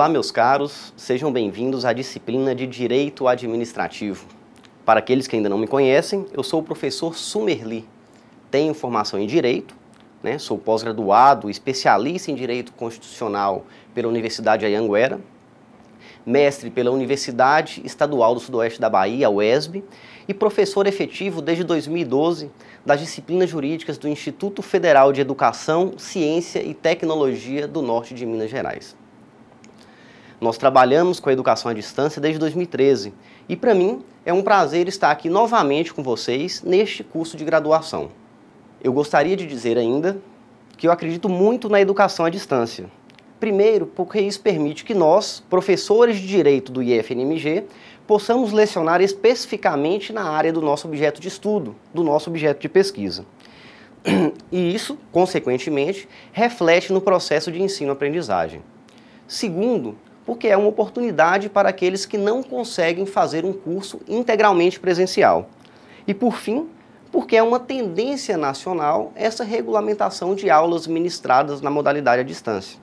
Olá, meus caros, sejam bem-vindos à disciplina de Direito Administrativo. Para aqueles que ainda não me conhecem, eu sou o professor Sumerli. Tenho formação em Direito, né? sou pós-graduado, especialista em Direito Constitucional pela Universidade Anhanguera, mestre pela Universidade Estadual do Sudoeste da Bahia, UESB, e professor efetivo desde 2012 das disciplinas jurídicas do Instituto Federal de Educação, Ciência e Tecnologia do Norte de Minas Gerais. Nós trabalhamos com a educação à distância desde 2013 e, para mim, é um prazer estar aqui novamente com vocês neste curso de graduação. Eu gostaria de dizer ainda que eu acredito muito na educação à distância. Primeiro, porque isso permite que nós, professores de direito do IFNMG, possamos lecionar especificamente na área do nosso objeto de estudo, do nosso objeto de pesquisa. E isso, consequentemente, reflete no processo de ensino-aprendizagem. Segundo, porque é uma oportunidade para aqueles que não conseguem fazer um curso integralmente presencial. E por fim, porque é uma tendência nacional essa regulamentação de aulas ministradas na modalidade à distância.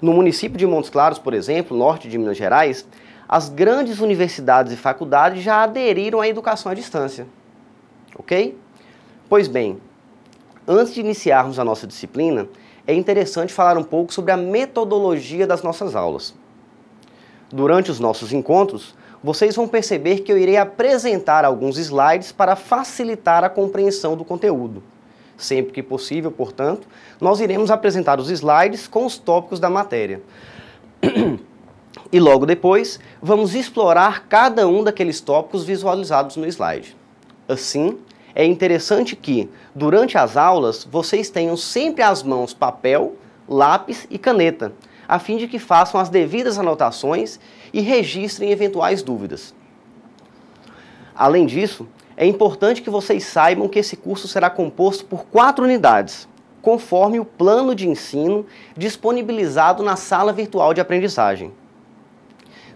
No município de Montes Claros, por exemplo, norte de Minas Gerais, as grandes universidades e faculdades já aderiram à educação à distância. Ok? Pois bem, antes de iniciarmos a nossa disciplina, é interessante falar um pouco sobre a metodologia das nossas aulas. Durante os nossos encontros, vocês vão perceber que eu irei apresentar alguns slides para facilitar a compreensão do conteúdo. Sempre que possível, portanto, nós iremos apresentar os slides com os tópicos da matéria. E logo depois, vamos explorar cada um daqueles tópicos visualizados no slide. Assim, é interessante que, durante as aulas, vocês tenham sempre às mãos papel, lápis e caneta, a fim de que façam as devidas anotações e registrem eventuais dúvidas. Além disso, é importante que vocês saibam que esse curso será composto por quatro unidades, conforme o plano de ensino disponibilizado na sala virtual de aprendizagem.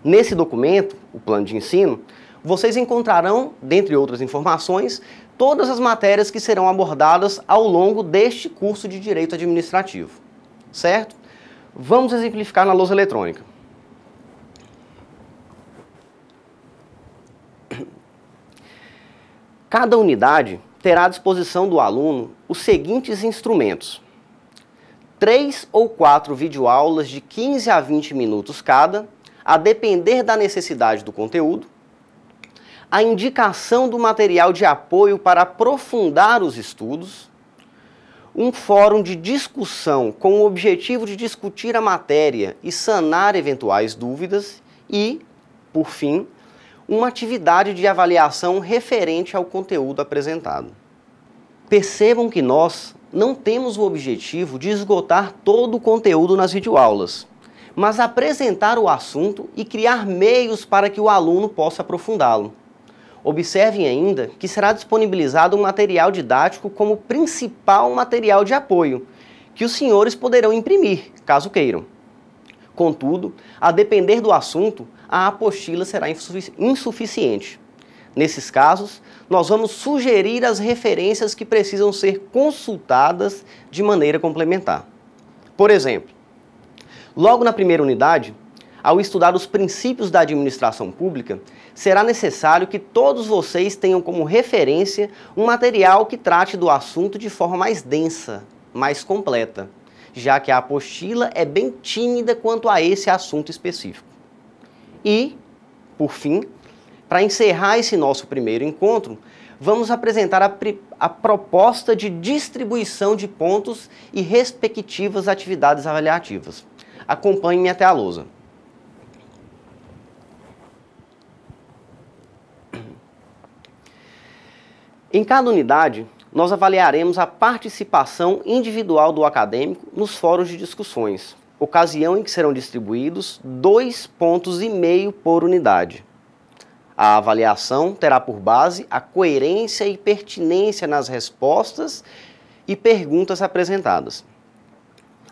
Nesse documento, o plano de ensino, vocês encontrarão, dentre outras informações, todas as matérias que serão abordadas ao longo deste curso de Direito Administrativo, certo? Vamos exemplificar na lousa eletrônica. Cada unidade terá à disposição do aluno os seguintes instrumentos. Três ou quatro videoaulas de 15 a 20 minutos cada, a depender da necessidade do conteúdo, a indicação do material de apoio para aprofundar os estudos, um fórum de discussão com o objetivo de discutir a matéria e sanar eventuais dúvidas e, por fim, uma atividade de avaliação referente ao conteúdo apresentado. Percebam que nós não temos o objetivo de esgotar todo o conteúdo nas videoaulas, mas apresentar o assunto e criar meios para que o aluno possa aprofundá-lo. Observem ainda que será disponibilizado um material didático como principal material de apoio, que os senhores poderão imprimir, caso queiram. Contudo, a depender do assunto, a apostila será insuficiente. Nesses casos, nós vamos sugerir as referências que precisam ser consultadas de maneira complementar. Por exemplo, logo na primeira unidade, ao estudar os princípios da administração pública, será necessário que todos vocês tenham como referência um material que trate do assunto de forma mais densa, mais completa, já que a apostila é bem tímida quanto a esse assunto específico. E, por fim, para encerrar esse nosso primeiro encontro, vamos apresentar a, a, proposta de distribuição de pontos e respectivas atividades avaliativas. Acompanhe-me até a lousa. Em cada unidade, nós avaliaremos a participação individual do acadêmico nos fóruns de discussões, ocasião em que serão distribuídos dois pontos e meio por unidade. A avaliação terá por base a coerência e pertinência nas respostas e perguntas apresentadas.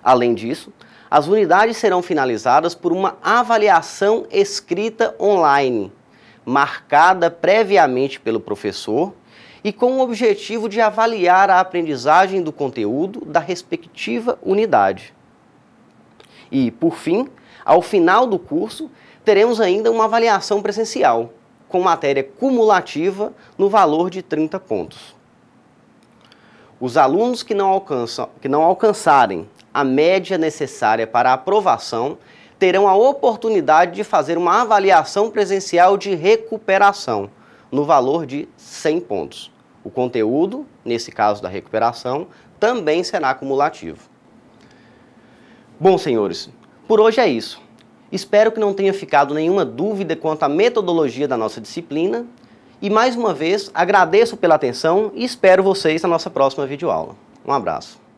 Além disso, as unidades serão finalizadas por uma avaliação escrita online, marcada previamente pelo professor e com o objetivo de avaliar a aprendizagem do conteúdo da respectiva unidade. E, por fim, ao final do curso, teremos ainda uma avaliação presencial, com matéria cumulativa no valor de 30 pontos. Os alunos que não, alcançam, que não alcançarem a média necessária para a aprovação terão a oportunidade de fazer uma avaliação presencial de recuperação no valor de 100 pontos. O conteúdo, nesse caso da recuperação, também será acumulativo. Bom, senhores, por hoje é isso. Espero que não tenha ficado nenhuma dúvida quanto à metodologia da nossa disciplina e, mais uma vez, agradeço pela atenção e espero vocês na nossa próxima videoaula. Um abraço.